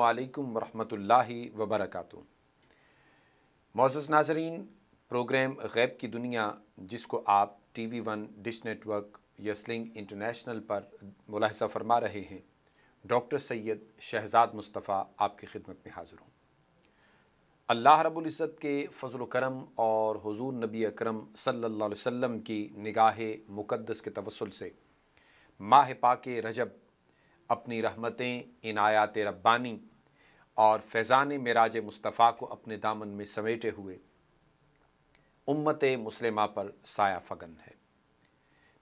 वालेकुम वरहमतुल्लाहि व बरकातु नाजरीन प्रोग्राम गैब की दुनिया जिसको आप T V one dish network या स्लिंग इंटरनेशनल पर मुलाहसा फरमा रहे हैं डॉक्टर सैयद शहजाद मुस्तफ़ा आपकी खिदमत में हाज़िर हूँ अल्लाह रबुल्ज़त के फजल करम और हुजूर नबी अकरम सल्लल्लाहु अलैहि वसल्लम की निगाह मुक़द्दस के तवसल से माह पाक रजब अपनी रहमतें इनायात रब्बानी और फैज़ान मराज मुस्तफ़ा को अपने दामन में समेटे हुए उम्मत मुसलिमा पर साया फ़गन है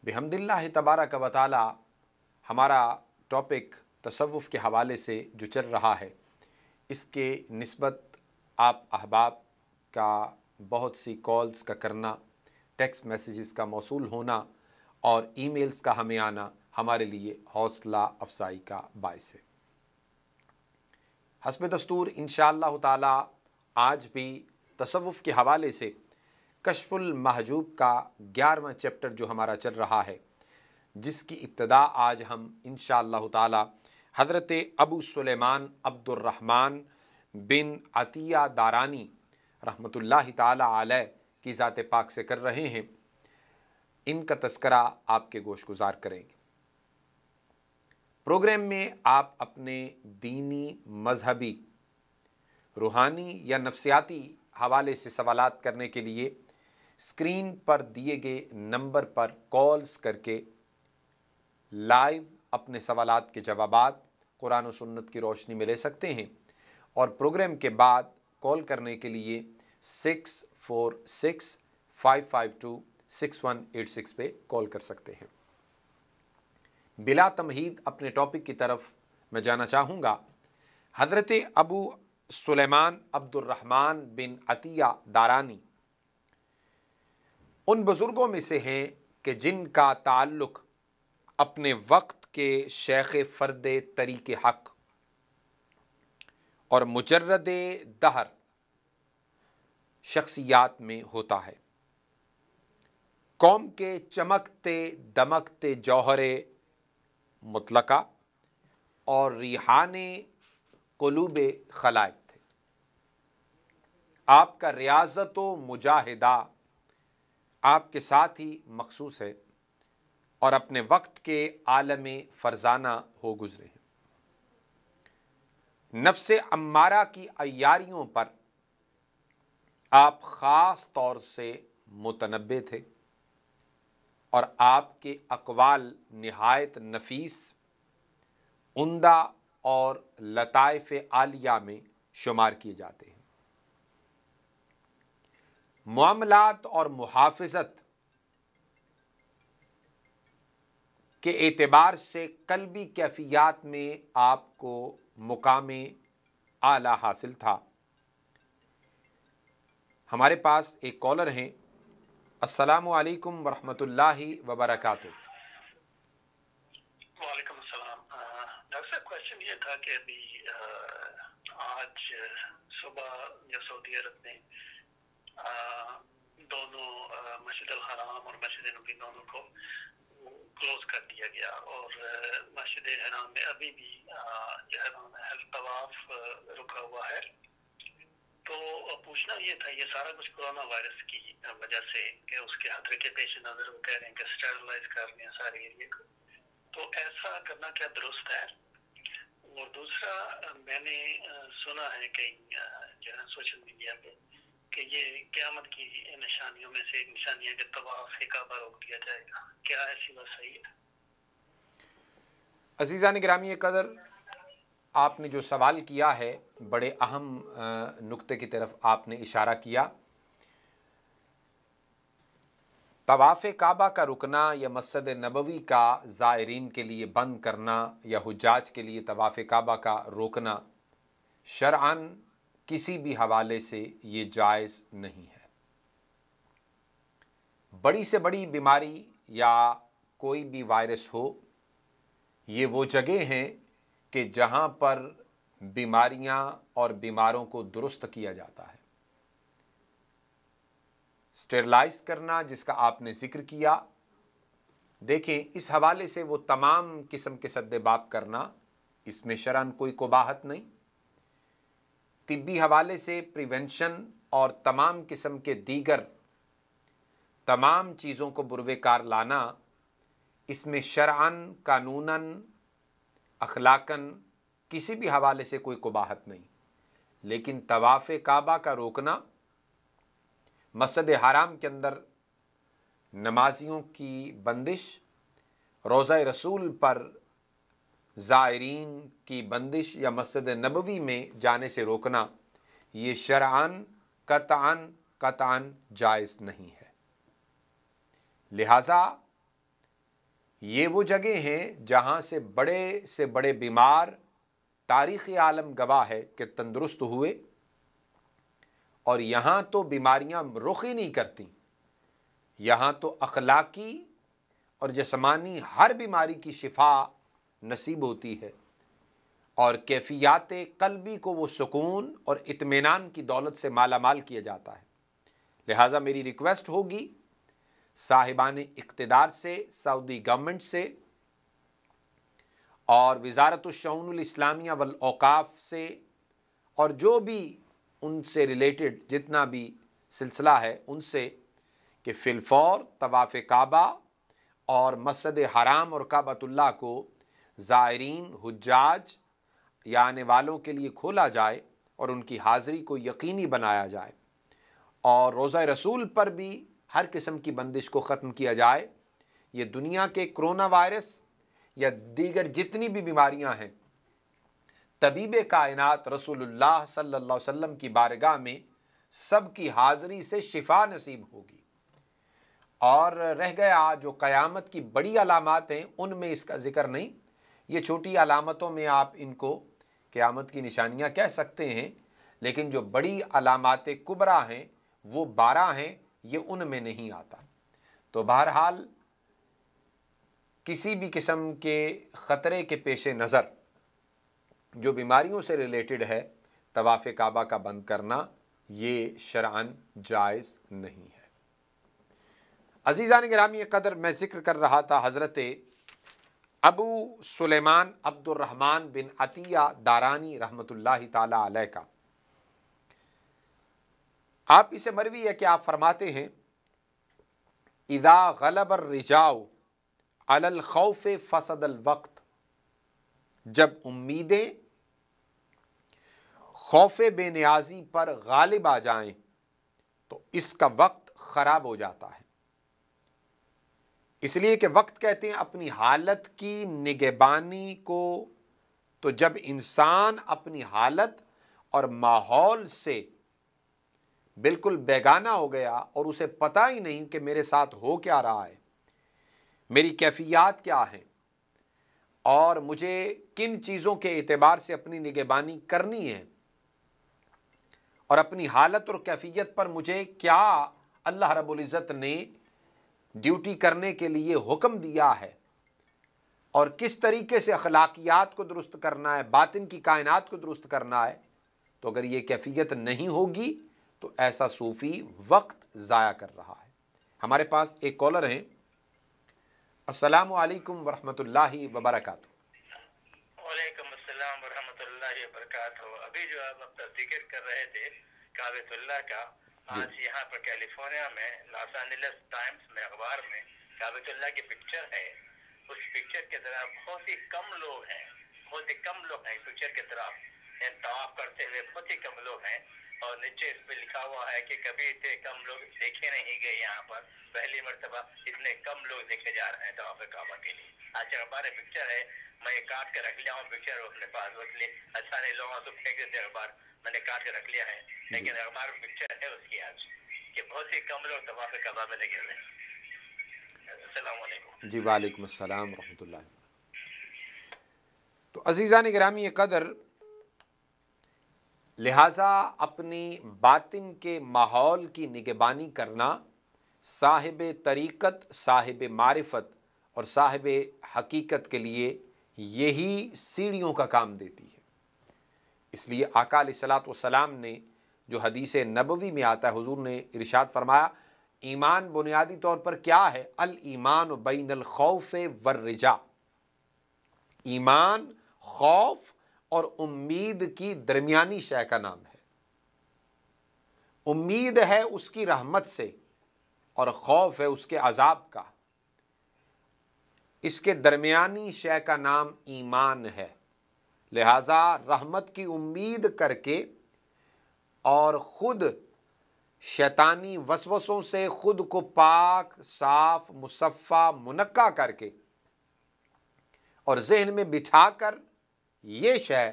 बेहमदिल्ला तबारा का वाली हमारा टॉपिक तसवुफ़ के हवाले से जो चल रहा है इसके नस्बत आप अहबाब का बहुत सी कॉल्स का करना टेक्स्ट मैसेजेस का मौसू होना और ईमेल्स का हमें आना हमारे लिए हौसला अफजाई का बायस है हसब दस्तूर इन ताला आज भी तसवुफ़ के हवाले से कशफुल महजूब का ग्यारहवा चैप्टर जो हमारा चल रहा है जिसकी इब्तदा आज हम इन ताला हज़रत अबू सुलेमान अब्दुलरहमान बिन अतिया दारानी रहमत ताला की ज़ात पाक से कर रहे हैं इनका तस्करा आपके गोश गुजार करेंगे प्रोग्राम में आप अपने दीनी मजहबी रूहानी या नफ्सियाती हवाले से सवाल करने के लिए स्क्रीन पर दिए गए नंबर पर कॉल्स करके लाइव अपने सवाल के जवाब कुरान और सुन्नत की रोशनी में ले सकते हैं और प्रोग्राम के बाद कॉल करने के लिए six four six five five two six one eight six पे कॉल कर सकते हैं बिला तमहीद अपने टॉपिक की तरफ मैं जाना चाहूँगा हज़रत अबू सुलेमान अब्दुलरहमान बिन अतिया दारानी उन बुज़ुर्गों में से हैं कि जिनका ताल्लुक अपने वक्त के शेख फ़र्द तरीक हक़ और मुजरद दहर शख्सियात में होता है कौम के चमकते दमकते जौहरे मुतलका और रिहान कलूब खलाइक थे आपका रियाजत मुजाहिदा आपके साथ ही मखसूस है और अपने वक्त के आलम फरजाना हो गुज़रे हैं नफ्स अम्मारा की अयारियों पर आप ख़ास तौर से मुतनबे थे और आपके अकवाल नहायत नफीस उमदा और लताइफ आलिया में शुमार किए जाते हैं मामलात और मुहाफ़त के एतबार से कलबी कैफियात में आपको मुकाम आला हासिल था हमारे पास एक कॉलर हैं असलकम वरहमल वबरक क्वेश्चन ये था कि अभी uh, आज uh, सुबह या सऊदी अरब में uh, दोनों मस्जिद हराम और मस्जिद नबी दोनों को क्लोज कर दिया गया और मस्जिद हराम में अभी भी जो है तवाफ रुका हुआ है तो पूछना ये था ये सारा कुछ कोरोना वायरस की वजह से के उसके खतरे के पेश नजर वो कह रहे हैं कि स्टेरलाइज कर रहे हैं सारे एरिए को तो ऐसा करना क्या दुरुस्त है और दूसरा मैंने सुना है कई जो है सोशल मीडिया पे कि ये क्यामत की निशानियों में से एक निशानी है कि तवाफ से काबा रोक दिया जाएगा क्या ऐसी बात सही है अजीज़ा ने ग्रामीण कदर आपने जो सवाल किया है बड़े अहम नुक्ते की तरफ आपने इशारा किया तवाफ़ काबा का रुकना या मसद नबवी का ज़ायरीन के लिए बंद करना या हजाज के लिए तवाफ़ काबा का रोकना शरआन किसी भी हवाले से ये जायज़ नहीं है बड़ी से बड़ी बीमारी या कोई भी वायरस हो ये वो जगह हैं कि जहाँ पर बीमारियाँ और बीमारों को दुरुस्त किया जाता है स्टेरलाइज करना जिसका आपने जिक्र किया देखें इस हवाले से वो तमाम किस्म के सद्देबाप करना इसमें शरण कोई कोबाहत नहीं तिब्बी हवाले से प्रिवेंशन और तमाम किस्म के दीगर तमाम चीज़ों को बुरवेकार लाना इसमें शरान कानूनन अखलाकन किसी भी हवाले से कोई कुबाहत नहीं लेकिन तवाफ़ काबा का रोकना मस्जिद हराम के अंदर नमाजियों की बंदिश रोज़ा रसूल पर ज़ायरीन की बंदिश या मस्जिद नबवी में जाने से रोकना ये शरान कतान कतान जायज़ नहीं है लिहाजा ये वो जगह हैं जहाँ से बड़े से बड़े बीमार तारीख़ आलम गवाह है कि तंदुरुस्त हुए और यहाँ तो बीमारियाँ रुख ही नहीं करती यहाँ तो अखलाकी और जसमानी हर बीमारी की शिफा नसीब होती है और कैफियात कलबी को वो सुकून और इतमान की दौलत से मालामाल किया जाता है लिहाजा मेरी रिक्वेस्ट होगी साहिबान इकतदार से सऊदी गवर्नमेंट से और वजारत इस्लामिया वलौकाफ से और जो भी उनसे रिलेटेड जितना भी सिलसिला है उनसे कि फ़िलफ़ौर तवाफ़ काबा और मसद हराम और काबतुल्ला को ज़ायरीन हजाज या आने वालों के लिए खोला जाए और उनकी हाज़री को यकीनी बनाया जाए और रोज़ा रसूल पर भी हर किस्म की बंदिश को ख़त्म किया जाए ये दुनिया के कोरोना वायरस या दीगर जितनी भी बीमारियां हैं तबीब कायनत रसूलुल्लाह सल्लल्लाहु अलैहि वसल्लम की बारगाह में सब की हाज़री से शिफा नसीब होगी और रह गया जो क़यामत की बड़ी अलामत हैं उनमें इसका ज़िक्र नहीं ये छोटी अलामतों में आप इनको क़यामत की निशानियाँ कह सकते हैं लेकिन जो बड़ी अलामत कुबरा हैं वो बारह हैं ये उनमें नहीं आता तो बहरहाल किसी भी किस्म के ख़तरे के पेश नज़र जो बीमारियों से रिलेटेड है तवाफ़ काबा का बंद करना ये शरान जायज़ नहीं है अजीज़ान ग्रामी कदर मैं ज़िक्र कर रहा था हज़रत अबू सुलेमान अब्दुलरहमान बिन अतिया दारानी रहमत ला का आप इसे मरवी है कि आप फरमाते हैं इदा गलबर रिजाओ खौफ फसद वक्त जब उम्मीदें खौफ बेनियाजी पर गालिब आ जाए तो इसका वक्त ख़राब हो जाता है इसलिए कि वक्त कहते हैं अपनी हालत की निगेबानी को तो जब इंसान अपनी हालत और माहौल से बिल्कुल बेगाना हो गया और उसे पता ही नहीं कि मेरे साथ हो क्या रहा है मेरी कैफियात क्या है और मुझे किन चीज़ों के अतबार से अपनी निगेबानी करनी है और अपनी हालत और कैफियत पर मुझे क्या अल्लाह रबुल्ज़त ने ड्यूटी करने के लिए हुक्म दिया है और किस तरीके से अखलाकियात को दुरुस्त करना है बातिन की कायनात को दुरुस्त करना है तो अगर ये कैफियत नहीं होगी तो ऐसा सूफ़ी वक्त ज़ाया कर रहा है हमारे पास एक कॉलर हैं अस्सलाम वरहमतुल्ला वबरक अभी जो आप अपना जिक्र कर रहे थे का आज पर कैलिफोर्निया में लॉस टाइम्स में अखबार में की पिक्चर है उस पिक्चर के बहुत ही कम लोग हैं बहुत ही कम लोग हैं पिक्चर के तरफ करते हुए बहुत ही कम लोग हैं और नीचे इस पे लिखा हुआ है कि कभी इतने कम लोग देखे नहीं गए यहाँ पर पहली मरतबा इतने कम लोग देखे जा रहे हैं तवाफ काबा के लिए अच्छा अखबार पिक्चर है मैं काट के रख लिया हूँ पिक्चर अपने पास इसलिए अच्छा नहीं लोगों तो फेंक देते अखबार मैंने काट के रख लिया है लेकिन अखबार पिक्चर है उसकी आज की बहुत ही कम लोग तवाफ काबा में लगे हुए जी वालेकुम अस्सलाम रहमतुल्लाह तो अजीज़ा ने ग्रामी कदर लिहाजा अपनी बातिन के माहौल की निगबानी करना साहिब तरीक़त साहिब मारिफत और साहिब हकीकत के लिए यही सीढ़ियों का काम देती है इसलिए आकाल सलात वसलाम ने जो हदीस नबवी में आता है हुजूर ने इरशाद फरमाया ईमान बुनियादी तौर पर क्या है अल ईमान बैन खौफ वर्रजा ईमान खौफ और उम्मीद की दरमियानी शय का नाम है उम्मीद है उसकी रहमत से और खौफ है उसके अजाब का इसके दरमियानी शय का नाम ईमान है लिहाजा रहमत की उम्मीद करके और ख़ुद शैतानी वसवसों से ख़ुद को पाक साफ मुसफ़ा मुनक्का करके और जहन में बिठा कर ये शय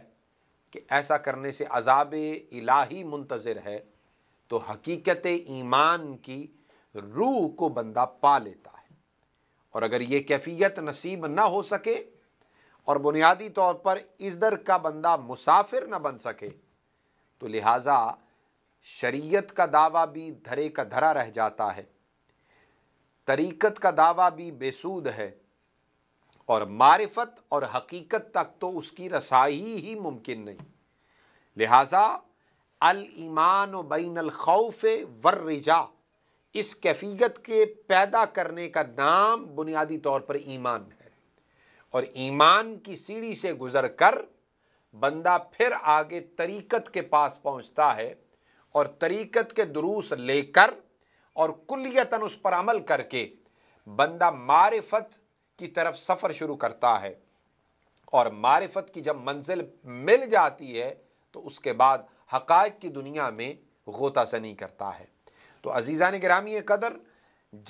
कि ऐसा करने से अजाब इलाही मुंतज़र है तो हकीकत ईमान की रूह को बंदा पा लेता है और अगर ये कैफियत नसीब ना हो सके और बुनियादी तौर पर इस दर का बंदा मुसाफिर ना बन सके तो लिहाजा शरीयत का दावा भी धरे का धरा रह जाता है तरीक़त का दावा भी बेसूद है और मारिफत और हकीकत तक तो उसकी रसाई ही मुमकिन नहीं लिहाजा अल ईमान बैन अलखौफ रिजा इस कैफियत के पैदा करने का नाम बुनियादी तौर पर ईमान है और ईमान की सीढ़ी से गुज़र कर बंदा फिर आगे तरीक़त के पास पहुंचता है और तरीक़त के दुरूस लेकर और कुलियतन उस पर अमल करके बंदा मारिफत की तरफ सफ़र शुरू करता है और मारिफत की जब मंजिल मिल जाती है तो उसके बाद हक़ की दुनिया में गोतासनी करता है तो अजीज़ा ने ग्रामी कदर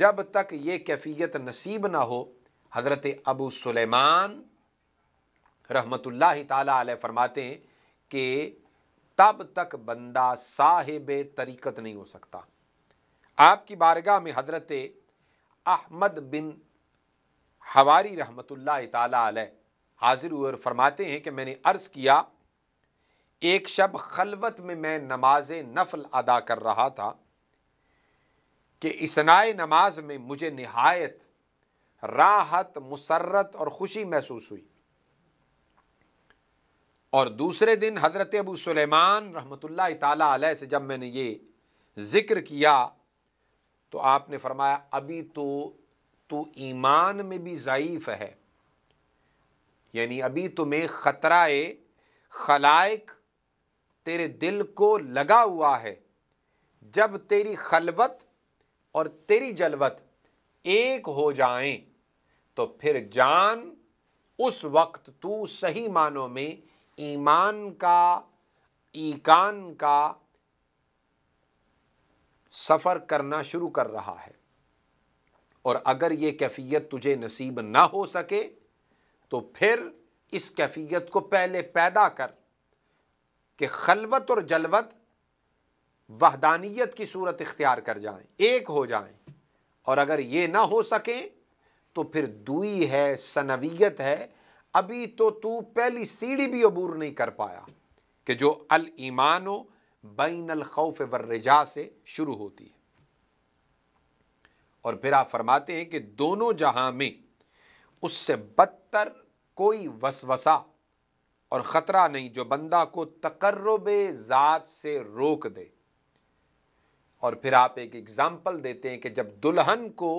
जब तक ये कैफियत नसीब ना हो हज़रत अबू सुलेमान रहमतुल्ला ताली फरमाते हैं कि तब तक बंदा साहिब तरीक़त नहीं हो सकता आपकी बारगाह में हज़रत अहमद बिन हवारी रहमत ला हाजिर हुए और फरमाते हैं कि मैंने अर्ज़ किया एक शब खलवत में मैं नमाज नफल अदा कर रहा था कि इसनाए नमाज में मुझे नहायत राहत मुसरत और ख़ुशी महसूस हुई और दूसरे दिन हज़रत अबू सुलेमान रहमतुल्लाह ताला से जब मैंने ये ज़िक्र किया तो आपने फरमाया अभी तो तो ईमान में भी ज़यीफ़ है यानी अभी तुम्हें खतराए खलाइक तेरे दिल को लगा हुआ है जब तेरी खलवत और तेरी जलवत एक हो जाएं तो फिर जान उस वक्त तू सही मानों में ईमान का ईकान का सफ़र करना शुरू कर रहा है और अगर ये कैफियत तुझे नसीब ना हो सके तो फिर इस कैफियत को पहले पैदा कर कि खलवत और जलवत वहदानियत की सूरत इख्तियार कर जाएं एक हो जाएं और अगर ये ना हो सकें तो फिर दुई है सनवियत है अभी तो तू पहली सीढ़ी भी अबूर नहीं कर पाया कि जो अल ईमान बैन अल खौफ वर्रजा से शुरू होती है और फिर आप फरमाते हैं कि दोनों जहां में उससे बदतर कोई वसवसा और ख़तरा नहीं जो बंदा को तकर्रब ज़ात से रोक दे और फिर आप एक एग्ज़ाम्पल देते हैं कि जब दुल्हन को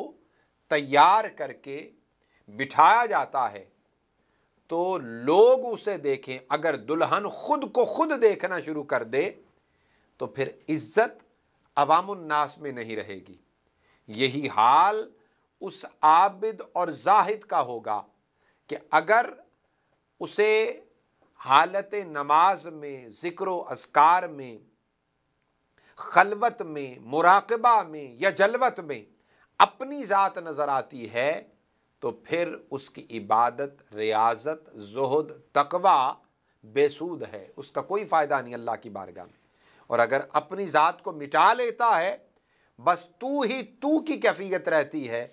तैयार करके बिठाया जाता है तो लोग उसे देखें अगर दुल्हन खुद को खुद देखना शुरू कर दे तो फिर इज़्ज़त अवामनास में नहीं रहेगी यही हाल उस आबिद और जाहिद का होगा कि अगर उसे हालत नमाज में ज़िक्र असकार में खलवत में मुराकबा में या जलवत में अपनी ज़ात नज़र आती है तो फिर उसकी इबादत रियाजत जहद तकवा बेसूद है उसका कोई फ़ायदा नहीं अल्लाह की बारगाह में और अगर अपनी ज़ात को मिटा लेता है बस तू ही तू की कैफियत रहती है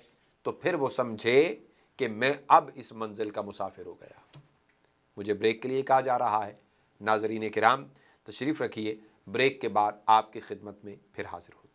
तो फिर वो समझे कि मैं अब इस मंजिल का मुसाफिर हो गया मुझे ब्रेक के लिए कहा जा रहा है नाजरीन कराम तशरीफ़ रखिए ब्रेक के बाद आपकी खिदमत में फिर हाजिर हो